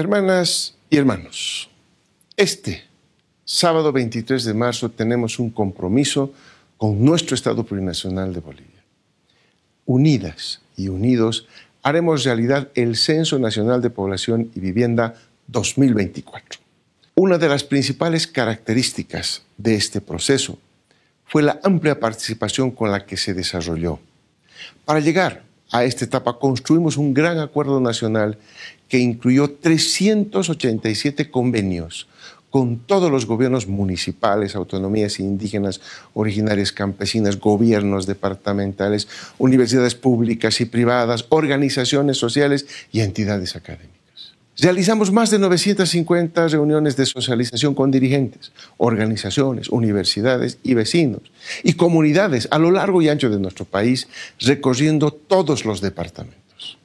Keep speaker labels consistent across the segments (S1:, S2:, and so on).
S1: Hermanas y hermanos, este sábado 23 de marzo tenemos un compromiso con nuestro Estado Plurinacional de Bolivia. Unidas y unidos haremos realidad el Censo Nacional de Población y Vivienda 2024. Una de las principales características de este proceso fue la amplia participación con la que se desarrolló. Para llegar a esta etapa, construimos un gran acuerdo nacional que incluyó 387 convenios con todos los gobiernos municipales, autonomías indígenas, originarias campesinas, gobiernos departamentales, universidades públicas y privadas, organizaciones sociales y entidades académicas. Realizamos más de 950 reuniones de socialización con dirigentes, organizaciones, universidades y vecinos y comunidades a lo largo y ancho de nuestro país, recorriendo todos los departamentos.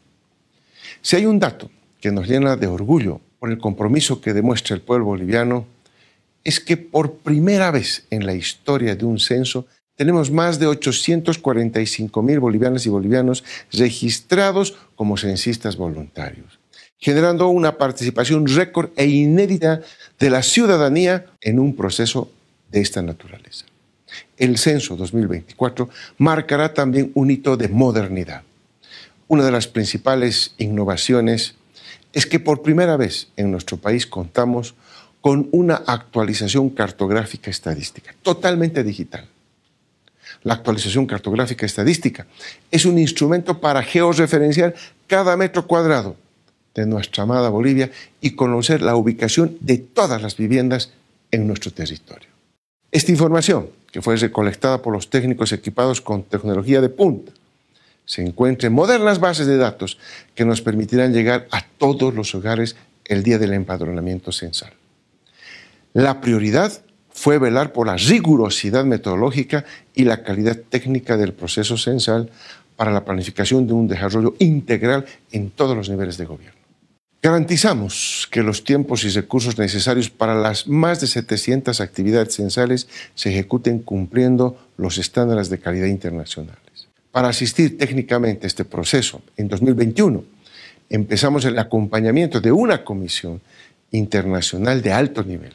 S1: Si hay un dato que nos llena de orgullo por el compromiso que demuestra el pueblo boliviano, es que por primera vez en la historia de un censo tenemos más de 845 mil bolivianas y bolivianos registrados como censistas voluntarios generando una participación récord e inédita de la ciudadanía en un proceso de esta naturaleza. El censo 2024 marcará también un hito de modernidad. Una de las principales innovaciones es que por primera vez en nuestro país contamos con una actualización cartográfica estadística, totalmente digital. La actualización cartográfica estadística es un instrumento para georreferenciar cada metro cuadrado de nuestra amada Bolivia y conocer la ubicación de todas las viviendas en nuestro territorio. Esta información, que fue recolectada por los técnicos equipados con tecnología de punta, se encuentra en modernas bases de datos que nos permitirán llegar a todos los hogares el día del empadronamiento censal. La prioridad fue velar por la rigurosidad metodológica y la calidad técnica del proceso censal para la planificación de un desarrollo integral en todos los niveles de gobierno. Garantizamos que los tiempos y recursos necesarios para las más de 700 actividades censales se ejecuten cumpliendo los estándares de calidad internacionales. Para asistir técnicamente a este proceso, en 2021 empezamos el acompañamiento de una comisión internacional de alto nivel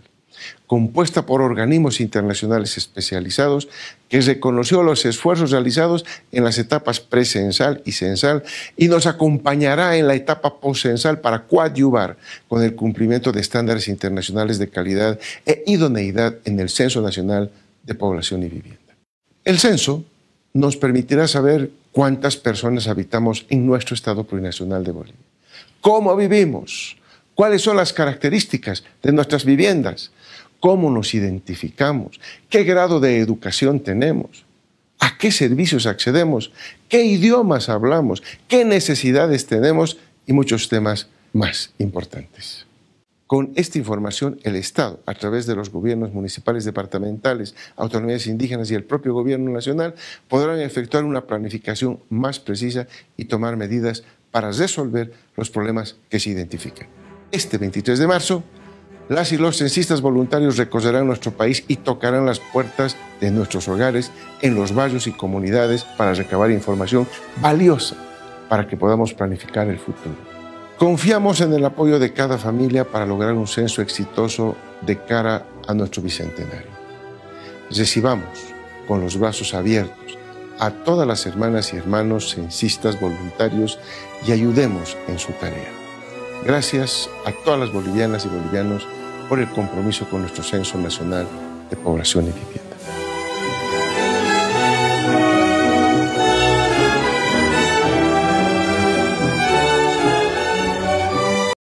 S1: compuesta por organismos internacionales especializados que reconoció los esfuerzos realizados en las etapas presensal y censal y nos acompañará en la etapa posensal para coadyuvar con el cumplimiento de estándares internacionales de calidad e idoneidad en el Censo Nacional de Población y Vivienda. El censo nos permitirá saber cuántas personas habitamos en nuestro Estado Plurinacional de Bolivia, cómo vivimos, cuáles son las características de nuestras viviendas, cómo nos identificamos, qué grado de educación tenemos, a qué servicios accedemos, qué idiomas hablamos, qué necesidades tenemos y muchos temas más importantes. Con esta información, el Estado, a través de los gobiernos municipales, departamentales, autonomías indígenas y el propio gobierno nacional, podrán efectuar una planificación más precisa y tomar medidas para resolver los problemas que se identifican. Este 23 de marzo, las y los censistas voluntarios recorrerán nuestro país y tocarán las puertas de nuestros hogares, en los barrios y comunidades para recabar información valiosa para que podamos planificar el futuro. Confiamos en el apoyo de cada familia para lograr un censo exitoso de cara a nuestro bicentenario. Recibamos con los brazos abiertos a todas las hermanas y hermanos censistas voluntarios y ayudemos en su tarea. Gracias a todas las bolivianas y bolivianos por el compromiso con nuestro Censo Nacional de Población y